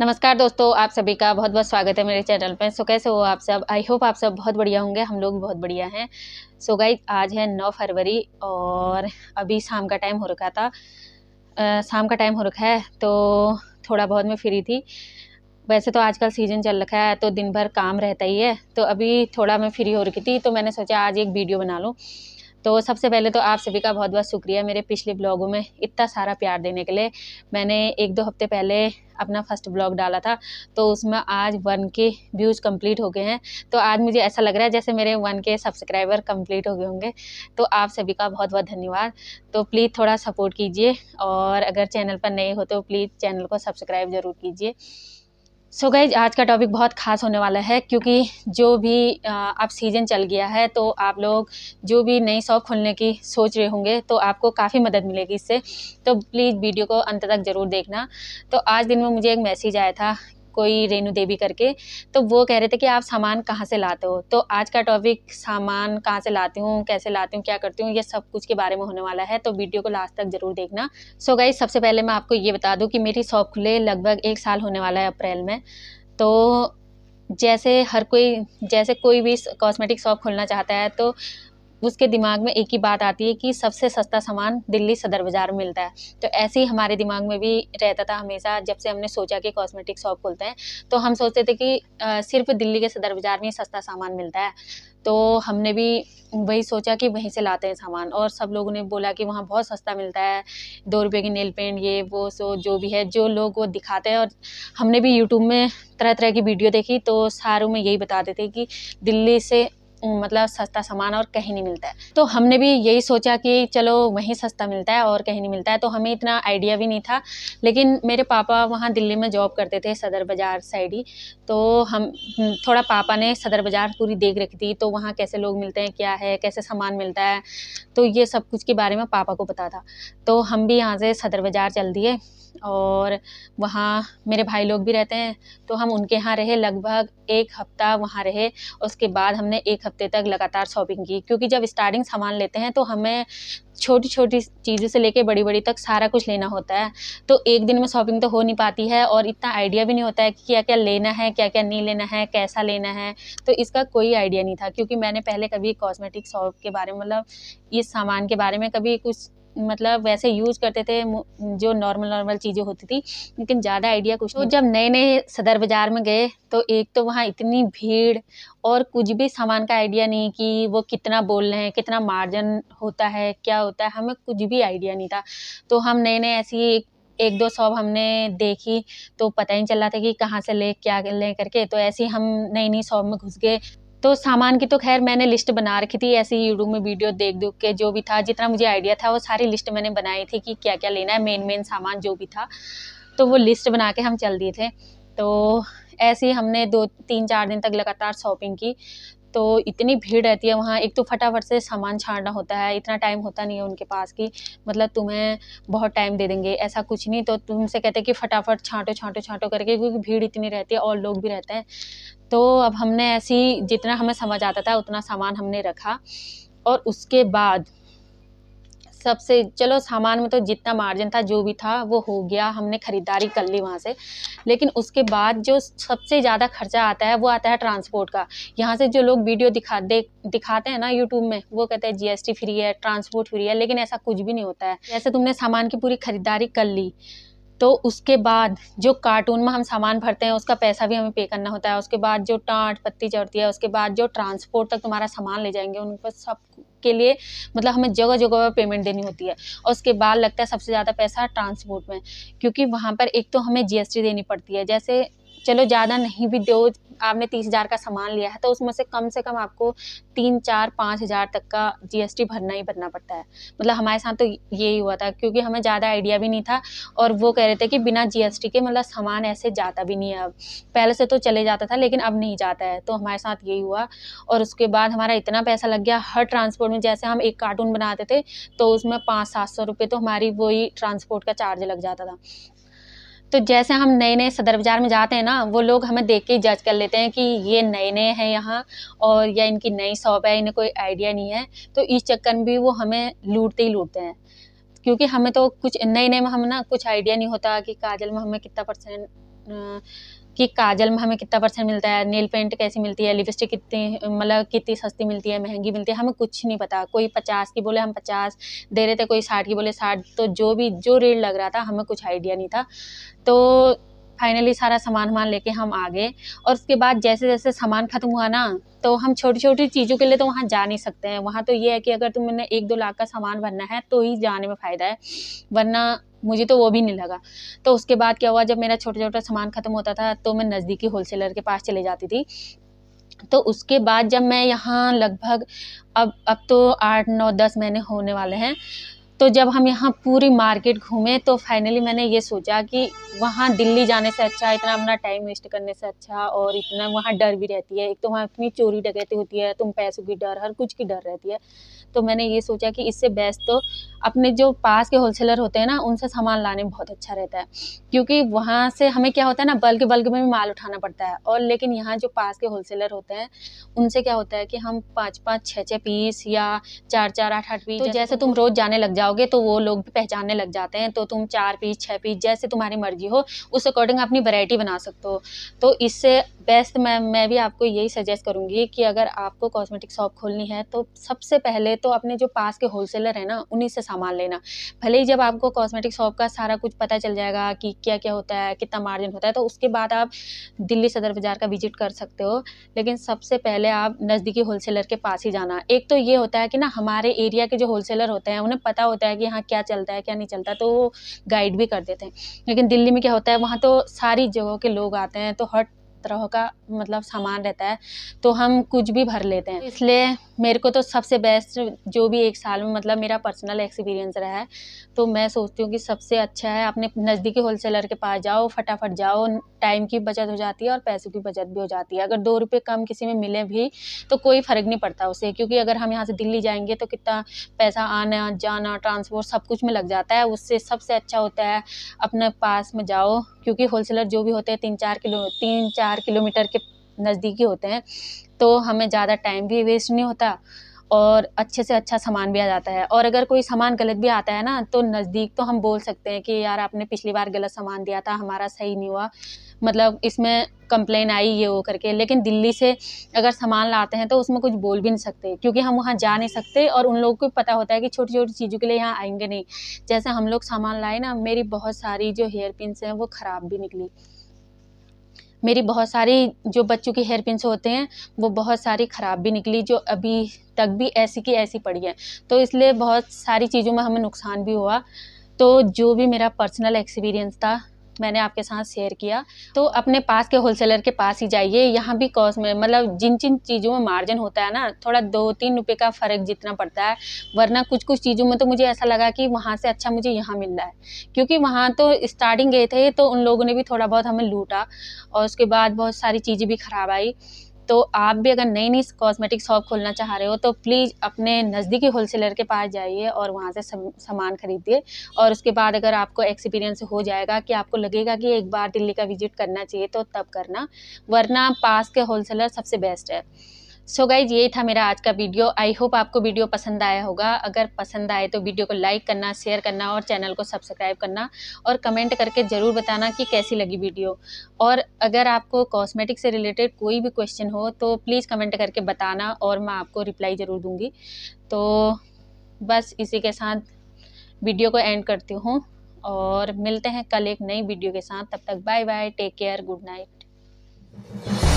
नमस्कार दोस्तों आप सभी का बहुत बहुत स्वागत है मेरे चैनल पे सो कैसे हो आप सब आई होप आप सब बहुत बढ़िया होंगे हम लोग बहुत बढ़िया हैं सो so, गाइज आज है 9 फरवरी और अभी शाम का टाइम हो रखा था शाम का टाइम हो रखा है तो थोड़ा बहुत मैं फ्री थी वैसे तो आजकल सीज़न चल रखा है तो दिन भर काम रहता ही है तो अभी थोड़ा मैं फ्री हो रखी थी तो मैंने सोचा आज एक वीडियो बना लूँ तो सबसे पहले तो आप सभी का बहुत बहुत शुक्रिया मेरे पिछले ब्लॉगों में इतना सारा प्यार देने के लिए मैंने एक दो हफ्ते पहले अपना फर्स्ट ब्लॉग डाला था तो उसमें आज वन के व्यूज़ कंप्लीट हो गए हैं तो आज मुझे ऐसा लग रहा है जैसे मेरे वन के सब्सक्राइबर कंप्लीट हो गए होंगे तो आप सभी का बहुत बहुत धन्यवाद तो प्लीज़ थोड़ा सपोर्ट कीजिए और अगर चैनल पर नए हो तो प्लीज़ चैनल को सब्सक्राइब ज़रूर कीजिए सो so गई आज का टॉपिक बहुत ख़ास होने वाला है क्योंकि जो भी अब सीज़न चल गया है तो आप लोग जो भी नई शॉप खोलने की सोच रहे होंगे तो आपको काफ़ी मदद मिलेगी इससे तो प्लीज़ वीडियो को अंत तक ज़रूर देखना तो आज दिन में मुझे एक मैसेज आया था कोई रेणु देवी करके तो वो कह रहे थे कि आप सामान कहाँ से लाते हो तो आज का टॉपिक सामान कहाँ से लाती हूँ कैसे लाती हूँ क्या करती हूँ ये सब कुछ के बारे में होने वाला है तो वीडियो को लास्ट तक ज़रूर देखना सो so गाइज सबसे पहले मैं आपको ये बता दूँ कि मेरी शॉप खुले लगभग एक साल होने वाला है अप्रैल में तो जैसे हर कोई जैसे कोई भी कॉस्मेटिक शॉप खोलना चाहता है तो उसके दिमाग में एक ही बात आती है कि सबसे सस्ता सामान दिल्ली सदर बाज़ार में मिलता है तो ऐसे ही हमारे दिमाग में भी रहता था हमेशा जब से हमने सोचा कि कॉस्मेटिक शॉप खोलते हैं तो हम सोचते थे कि सिर्फ दिल्ली के सदर बाज़ार में सस्ता सामान मिलता है तो हमने भी वही सोचा कि वहीं से लाते हैं सामान और सब लोगों ने बोला कि वहाँ बहुत सस्ता मिलता है दो रुपये की नेल पेंट ये वो सो जो भी है जो लोग वो दिखाते हैं और हमने भी यूट्यूब में तरह तरह की वीडियो देखी तो सारों में यही बताते थे कि दिल्ली से मतलब सस्ता सामान और कहीं नहीं मिलता है तो हमने भी यही सोचा कि चलो वहीं सस्ता मिलता है और कहीं नहीं मिलता है तो हमें इतना आइडिया भी नहीं था लेकिन मेरे पापा वहाँ दिल्ली में जॉब करते थे सदर बाज़ार साइड ही तो हम थोड़ा पापा ने सदर बाज़ार पूरी देख रखी थी तो वहाँ कैसे लोग मिलते हैं क्या है कैसे सामान मिलता है तो ये सब कुछ के बारे में पापा को पता था तो हम भी यहाँ से सदर बाज़ार चल दिए और वहाँ मेरे भाई लोग भी रहते हैं तो हम उनके यहाँ रहे लगभग एक हफ़्ता वहाँ रहे उसके बाद हमने एक हफ्ता हफ्ते तक लगातार शॉपिंग की क्योंकि जब स्टार्टिंग सामान लेते हैं तो हमें छोटी छोटी चीज़ों से लेके बड़ी बड़ी तक सारा कुछ लेना होता है तो एक दिन में शॉपिंग तो हो नहीं पाती है और इतना आइडिया भी नहीं होता है कि क्या क्या लेना है क्या क्या नहीं लेना है कैसा लेना है तो इसका कोई आइडिया नहीं था क्योंकि मैंने पहले कभी कॉस्मेटिक शॉप के बारे में मतलब इस सामान के बारे में कभी कुछ मतलब वैसे यूज करते थे जो नॉर्मल नॉर्मल चीज़ें होती थी लेकिन ज़्यादा आइडिया कुछ तो जब नए नए सदर बाज़ार में गए तो एक तो वहाँ इतनी भीड़ और कुछ भी सामान का आइडिया नहीं कि वो कितना बोल रहे हैं कितना मार्जिन होता है क्या होता है हमें कुछ भी आइडिया नहीं था तो हम नए नए ऐसी एक दो शॉप हमने देखी तो पता ही नहीं चल रहा था कि कहाँ से ले क्या ले करके तो ऐसे ही हम नई नई शॉप में घुस गए तो सामान की तो खैर मैंने लिस्ट बना रखी थी ऐसे ही यूट्यूब में वीडियो देख देख के जो भी था जितना मुझे आइडिया था वो सारी लिस्ट मैंने बनाई थी कि क्या क्या लेना है मेन मेन सामान जो भी था तो वो लिस्ट बना के हम चल दिए थे तो ऐसे ही हमने दो तीन चार दिन तक लगातार शॉपिंग की तो इतनी भीड़ रहती है वहाँ एक तो फटाफट से सामान छाँटना होता है इतना टाइम होता नहीं है उनके पास कि मतलब तुम्हें बहुत टाइम दे देंगे ऐसा कुछ नहीं तो तुमसे कहते हैं कि फटाफट छाँटो छाँटो छाँटो करके क्योंकि भीड़ इतनी रहती है और लोग भी रहते हैं तो अब हमने ऐसी जितना हमें समझ आता था उतना सामान हमने रखा और उसके बाद सबसे चलो सामान में तो जितना मार्जिन था जो भी था वो हो गया हमने ख़रीदारी कर ली वहाँ से लेकिन उसके बाद जो सबसे ज़्यादा खर्चा आता है वो आता है ट्रांसपोर्ट का यहाँ से जो लोग वीडियो दिखा दे दिखाते हैं ना यूट्यूब में वो कहते हैं जीएसटी फ्री है ट्रांसपोर्ट फ्री है लेकिन ऐसा कुछ भी नहीं होता है जैसे तुमने सामान की पूरी ख़रीदारी कर ली तो उसके बाद जो कार्टून में हम सामान भरते हैं उसका पैसा भी हमें पे करना होता है उसके बाद जो टाँट पत्ती चढ़ती है उसके बाद जो ट्रांसपोर्ट तक तुम्हारा सामान ले जाएंगे उन पर सब के लिए मतलब हमें जगह जगह पर पेमेंट देनी होती है और उसके बाद लगता है सबसे ज़्यादा पैसा ट्रांसपोर्ट में क्योंकि वहाँ पर एक तो हमें जीएसटी देनी पड़ती है जैसे चलो ज़्यादा नहीं भी दो आपने तीस हज़ार का सामान लिया है तो उसमें से कम से कम आपको तीन चार पाँच हज़ार तक का जीएसटी भरना ही भरना पड़ता है मतलब हमारे साथ तो यही हुआ था क्योंकि हमें ज़्यादा आइडिया भी नहीं था और वो कह रहे थे कि बिना जीएसटी के मतलब सामान ऐसे जाता भी नहीं है अब पहले से तो चले जाता था लेकिन अब नहीं जाता है तो हमारे साथ यही हुआ और उसके बाद हमारा इतना पैसा लग गया हर ट्रांसपोर्ट में जैसे हम एक कार्टून बनाते थे तो उसमें पाँच सात सौ रुपये तो हमारी वही ट्रांसपोर्ट का चार्ज लग जाता था तो जैसे हम नए नए सदर बाज़ार में जाते हैं ना वो लोग हमें देख के ही जज कर लेते हैं कि ये नए नए हैं यहाँ और या इनकी नई शॉप है इन्हें कोई आइडिया नहीं है तो इस चक्कर में भी वो हमें लूटते ही लूटते हैं क्योंकि हमें तो कुछ नए नए में हम ना कुछ आइडिया नहीं होता कि काजल में हमें कितना परसेंट कि काजल में हमें कितना परसेंट मिलता है नेल पेंट कैसी मिलती है लिपस्टिक कितनी मतलब कितनी सस्ती मिलती है महंगी मिलती है हमें कुछ नहीं पता कोई पचास की बोले हम पचास दे रहे थे कोई साठ की बोले साठ तो जो भी जो रेट लग रहा था हमें कुछ आइडिया नहीं था तो फाइनली सारा सामान वामान लेके हम आ गए और उसके बाद जैसे जैसे सामान ख़त्म हुआ ना तो हम छोटी छोटी चीज़ों के लिए तो वहाँ जा नहीं सकते हैं वहाँ तो ये है कि अगर तुमने एक दो लाख का सामान भरना है तो ही जाने में फ़ायदा है वरना मुझे तो वो भी नहीं लगा तो उसके बाद क्या हुआ जब मेरा छोटा छोटा सामान ख़त्म होता था तो मैं नज़दीकी होलसेलर के पास चले जाती थी तो उसके बाद जब मैं यहाँ लगभग अब अब तो आठ नौ दस महीने होने वाले हैं तो जब हम यहाँ पूरी मार्केट घूमे तो फाइनली मैंने ये सोचा कि वहाँ दिल्ली जाने से अच्छा इतना अपना टाइम वेस्ट करने से अच्छा और इतना वहाँ डर भी रहती है एक तो वहाँ इतनी चोरी डकैती होती है तुम पैसों की डर हर कुछ की डर रहती है तो मैंने ये सोचा कि इससे बेस्ट तो अपने जो पास के होलसेलर होते हैं ना उनसे सामान लाने में बहुत अच्छा रहता है क्योंकि वहाँ से हमें क्या होता है ना बल्क बल्क में भी माल उठाना पड़ता है और लेकिन यहाँ जो पास के होलसेलर होते हैं उनसे क्या होता है कि हम पाँच पाँच छः छः पीस या चार चार आठ आठ पीस तो जैसे तुम रोज़ जाने लग जाओ जाओगे तो वो लोग भी पहचानने लग जाते हैं तो तुम चार पीस छः पीस जैसे तुम्हारी मर्जी हो उस अकॉर्डिंग अपनी वैरायटी बना सकते हो तो इससे बेस्ट मैं मैं भी आपको यही सजेस्ट करूँगी कि अगर आपको कॉस्मेटिक शॉप खोलनी है तो सबसे पहले तो अपने जो पास के होलसेलर हैं ना उन्हीं से सामान लेना भले ही जब आपको कॉस्मेटिक शॉप का सारा कुछ पता चल जाएगा कि क्या क्या होता है कितना मार्जिन होता है तो उसके बाद आप दिल्ली सदर बाज़ार का विजिट कर सकते हो लेकिन सबसे पहले आप नज़दीकी होलसेलर के पास ही जाना एक तो ये होता है कि ना हमारे एरिया के जो होलसेलर होते हैं उन्हें पता होता होता है कि हाँ क्या चलता है क्या नहीं चलता तो वो गाइड भी कर देते हैं लेकिन दिल्ली में क्या होता है वहाँ तो सारी जगहों के लोग आते हैं तो हर तरह का मतलब सामान रहता है तो हम कुछ भी भर लेते हैं इसलिए मेरे को तो सबसे बेस्ट जो भी एक साल में मतलब मेरा पर्सनल एक्सपीरियंस रहा है तो मैं सोचती हूँ कि सबसे अच्छा है अपने नज़दीकी होलसेलर के पास जाओ फटाफट जाओ टाइम की बचत हो जाती है और पैसे की बचत भी हो जाती है अगर दो रुपये कम किसी में मिले भी तो कोई फ़र्क नहीं पड़ता उसे क्योंकि अगर हम यहाँ से दिल्ली जाएंगे तो कितना पैसा आना जाना ट्रांसपोर्ट सब कुछ में लग जाता है उससे सबसे अच्छा होता है अपने पास में जाओ क्योंकि होलसेलर जो भी होते हैं तीन चार किलो तीन चार चार किलोमीटर के नज़दीकी होते हैं तो हमें ज़्यादा टाइम भी वेस्ट नहीं होता और अच्छे से अच्छा सामान भी आ जाता है और अगर कोई सामान गलत भी आता है ना तो नज़दीक तो हम बोल सकते हैं कि यार आपने पिछली बार गलत सामान दिया था हमारा सही नहीं हुआ मतलब इसमें कंप्लेन आई ये वो करके लेकिन दिल्ली से अगर सामान लाते हैं तो उसमें कुछ बोल भी नहीं सकते क्योंकि हम वहाँ जा नहीं सकते और उन लोगों को पता होता है कि छोटी छोटी चीज़ों के लिए यहाँ आएंगे नहीं जैसे हम लोग सामान लाए ना मेरी बहुत सारी जो हेयर पिन हैं वो ख़राब भी निकली मेरी बहुत सारी जो बच्चों की हेयर पिन होते हैं वो बहुत सारी ख़राब भी निकली जो अभी तक भी ऐसी की ऐसी पड़ी है तो इसलिए बहुत सारी चीज़ों में हमें नुकसान भी हुआ तो जो भी मेरा पर्सनल एक्सपीरियंस था मैंने आपके साथ शेयर किया तो अपने पास के होलसेलर के पास ही जाइए यहाँ भी कॉस्ट में मतलब जिन जिन चीज़ों में मार्जिन होता है ना थोड़ा दो तीन रुपये का फ़र्क जितना पड़ता है वरना कुछ कुछ चीज़ों में तो मुझे ऐसा लगा कि वहाँ से अच्छा मुझे यहाँ मिल रहा है क्योंकि वहाँ तो स्टार्टिंग गए थे तो उन लोगों ने भी थोड़ा बहुत हमें लूटा और उसके बाद बहुत सारी चीज़ें भी ख़राब आई तो आप भी अगर नई नई कॉस्मेटिक शॉप खोलना चाह रहे हो तो प्लीज़ अपने नज़दीकी होलसेलर के पास जाइए और वहाँ से सामान खरीदिए और उसके बाद अगर आपको एक्सपीरियंस हो जाएगा कि आपको लगेगा कि एक बार दिल्ली का विजिट करना चाहिए तो तब करना वरना पास के होलसेलर सबसे बेस्ट है सो so गाइज ये था मेरा आज का वीडियो आई होप आपको वीडियो पसंद आया होगा अगर पसंद आए तो वीडियो को लाइक करना शेयर करना और चैनल को सब्सक्राइब करना और कमेंट करके ज़रूर बताना कि कैसी लगी वीडियो और अगर आपको कॉस्मेटिक से रिलेटेड कोई भी क्वेश्चन हो तो प्लीज़ कमेंट करके बताना और मैं आपको रिप्लाई ज़रूर दूँगी तो बस इसी के साथ वीडियो को एंड करती हूँ और मिलते हैं कल एक नई वीडियो के साथ तब तक bye bye take care good night